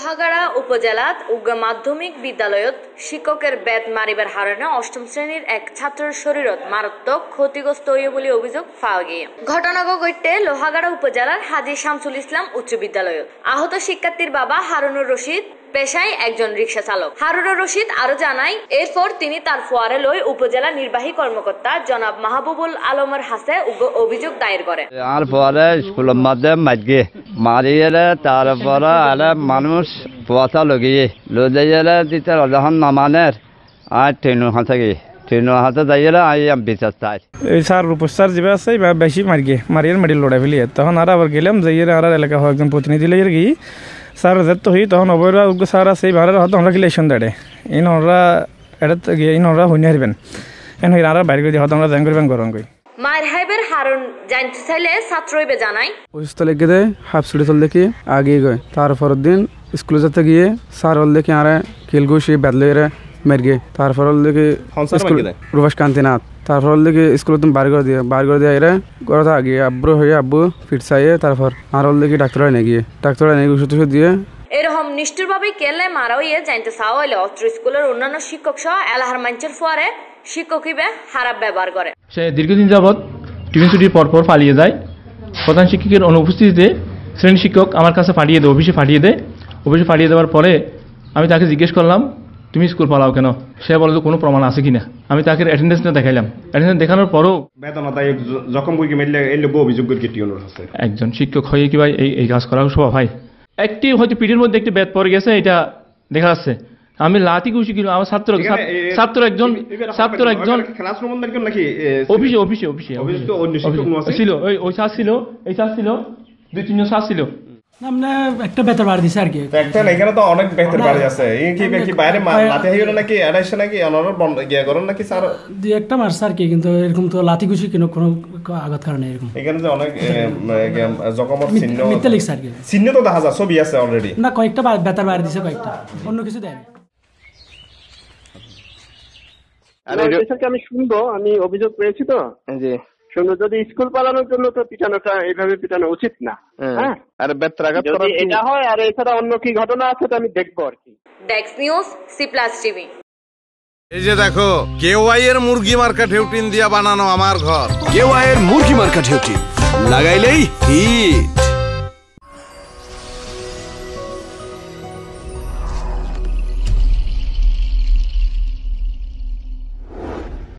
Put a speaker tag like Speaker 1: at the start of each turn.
Speaker 1: কোলহাগাড়া উপজেলাত উগ্র মাধ্যমিক বিদ্যালয়ত শিক্ষকের বেত মারিবার হারণে অষ্টম শ্রেণীর এক ছাত্রের শরীরত মারাত্মক ক্ষতিগ্রস্ত হইয়া বলে অভিযোগ পাওয়া গিয়ে ঘটনাগো ঘটতে লোহাগাড়া উপজেলার হাজি শামসুল ইসলাম উচ্চ বিদ্যালয়ত আহত শিক্ষার্থীর বাবা হারুনুর রশিদ পেশায় একজন রিক্সা চালক হারুরা রশিদ আরো জানায় এরপর তিনি তার লই উপজেলা নির্বাহী কর্মকর্তা জনাব মাহবুবুল আলমের হাতে অভিযোগ দায়ের করে আর স্কুলের মধ্যে মারিয়ে আরে মানুষ পোয়াশা লগিয়ে লুজাইয়েলে দিতে নামানের আর ট্রেন হাতে গিয়ে ট্রেনের হাতে যাইয়েলে আই বিচার চাই এই স্যার রূপস স্যার আছে বেশি মারিয়ে মারিয়ে মারি লড়াই ফেলিয়ে তখন আর আবার গেলাম যাইয়ে আর এলাকা হয় একজন প্রতিনিধি লাগিয়ে গিয়ে স্যার যে তো হই তখন অবৈরা উগ্র স্যার আছে এই ভাড়ার হয়তো আমরা কিলেকশন দাঁড়ে এই নহরা এটা গিয়ে এই নহরা হইনি হারবেন এখন হই আর বাইরে করে হয়তো আমরা জয়েন করবেন গরম করি মায়ের হাইবের হারণ জানতে চাইলে ছাত্র হইবে জানাই ওই স্থলে গিয়ে হাফ ছুটে চল দেখি আগে গয় তারপর দিন স্কুলে যেতে গিয়ে স্যার হল দেখি আরে খেলগু সে বেদলে মেরগে তারপর হল দেখি রুবাস কান্তিনাথ তারপর দিকে স্কুলে তুমি বার করে দিয়ে বার করে দিয়ে এরা কথা আগে আব্রু হয়ে আব্বু সাইয়ে তারপর আর হল দিকে ডাক্তার এনে গিয়ে ডাক্তার এনে ওষুধ ওষুধ দিয়ে এরকম নিষ্ঠুরভাবে কেলে মারাও হয়ে জানতে চাও হইলে অত্র স্কুলের অন্যান্য শিক্ষক সহ এলাহার মঞ্চের ফোয়ারে শিক্ষক হিবে খারাপ ব্যবহার করে সে দীর্ঘদিন যাবৎ টিফিন ছুটির পরপর পালিয়ে যায় প্রধান শিক্ষকের অনুপস্থিতিতে শ্রেণী শিক্ষক আমার কাছে পাঠিয়ে দেয় অফিসে পাঠিয়ে দেয় অফিসে পাঠিয়ে দেওয়ার পরে আমি তাকে জিজ্ঞেস করলাম তুমি স্কুল পালাও কেন সে বলে যে কোনো প্রমাণ আছে কিনা আমি তাকে অ্যাটেন্ডেন্স না দেখাইলাম অ্যাটেন্ডেন্স দেখানোর পরও বেদনাদায় জখম করি মেলে এলে বউ অভিযোগ করি একজন শিক্ষক হয়ে কি ভাই এই এই কাজ করা শোভা ভাই একটি হয়তো পিঠের মধ্যে একটি বেদ পড়ে গেছে এটা দেখা যাচ্ছে আমি লাতি খুশি কিন্তু আমার ছাত্র ছাত্র একজন ছাত্র একজন নাকি অফিসে অফিসে অফিসে ছিল ওই ওই স্যার ছিল এই স্যার ছিল দুই তিনজন স্যার ছিল দেখা যায় ছবি আছে অলরেডি না কয়েকটা বেতার বাড়ি দিছে কয়েকটা অন্য কিছু দেয়নি আমি শুনবো আমি অভিযোগ পেয়েছি তো যদি স্কুল পালানোর জন্য তো পিটানোটা এইভাবে পিটানো উচিত না হ্যাঁ। হ্যাঁ। আর এটা হয় আর এছাড়া অন্য কি ঘটনা আছে তো আমি দেখবো আর কি ডেক্স নিউজ সি প্লাস টিভি এই যে দেখো কেওয়াই এর মুরগি মার্কেট ঢেউটিন দিয়া বানানো আমার ঘর কেওয়াই এর মুরগি মার্কেট ঢেউটিন লাগাইলেই